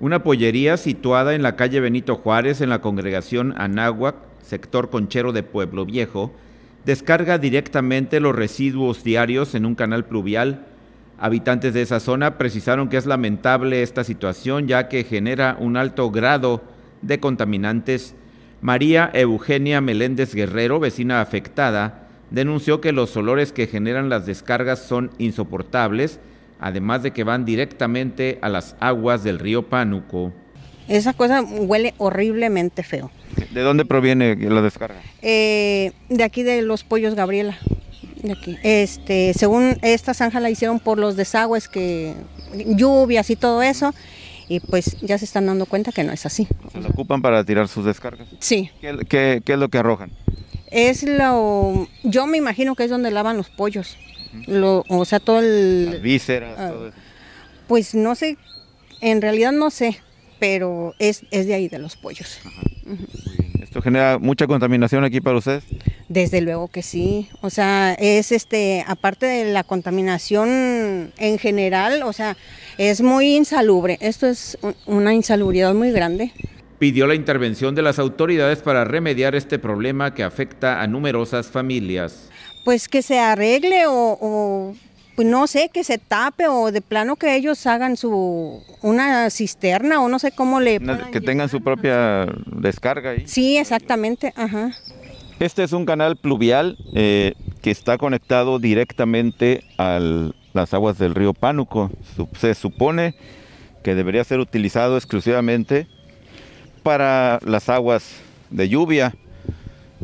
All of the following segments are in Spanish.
una pollería situada en la calle Benito Juárez, en la congregación Anáhuac, sector conchero de Pueblo Viejo, descarga directamente los residuos diarios en un canal pluvial. Habitantes de esa zona precisaron que es lamentable esta situación ya que genera un alto grado de contaminantes. María Eugenia Meléndez Guerrero, vecina afectada, denunció que los olores que generan las descargas son insoportables además de que van directamente a las aguas del río Pánuco. Esa cosa huele horriblemente feo. ¿De dónde proviene la descarga? Eh, de aquí de los pollos Gabriela. De aquí. Este, según esta zanja la hicieron por los desagües que lluvias y todo eso y pues ya se están dando cuenta que no es así. ¿Se lo ocupan para tirar sus descargas? Sí. qué es lo que arrojan? Es lo, yo me imagino que es donde lavan los pollos o sea, todo el... vísceras, ah. todo Pues no sé, en realidad no sé, pero es, es de ahí, de los pollos. ¿Esto genera mucha contaminación aquí para ustedes? Desde luego que sí, o sea, es este, aparte de la contaminación en general, o sea, es muy insalubre, esto es una insalubridad muy grande pidió la intervención de las autoridades para remediar este problema que afecta a numerosas familias. Pues que se arregle o, pues no sé, que se tape o de plano que ellos hagan su una cisterna o no sé cómo le... que tengan su propia descarga ahí. Sí, exactamente, Este es un canal pluvial eh, que está conectado directamente a las aguas del río Pánuco. Se supone que debería ser utilizado exclusivamente para las aguas de lluvia.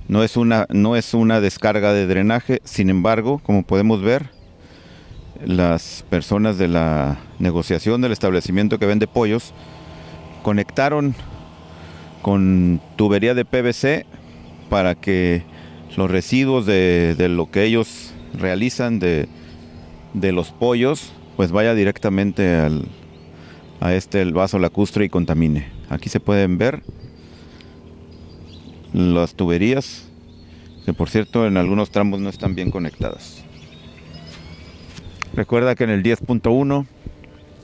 No es, una, no es una descarga de drenaje, sin embargo, como podemos ver, las personas de la negociación del establecimiento que vende pollos conectaron con tubería de PVC para que los residuos de, lo que ellos realizan de, de los pollos pues vaya directamente al, a este el vaso lacustre y contamine. Aquí se pueden ver las tuberías, que por cierto en algunos tramos no están bien conectadas. Recuerda que en el 10.1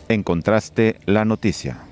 encontraste la noticia.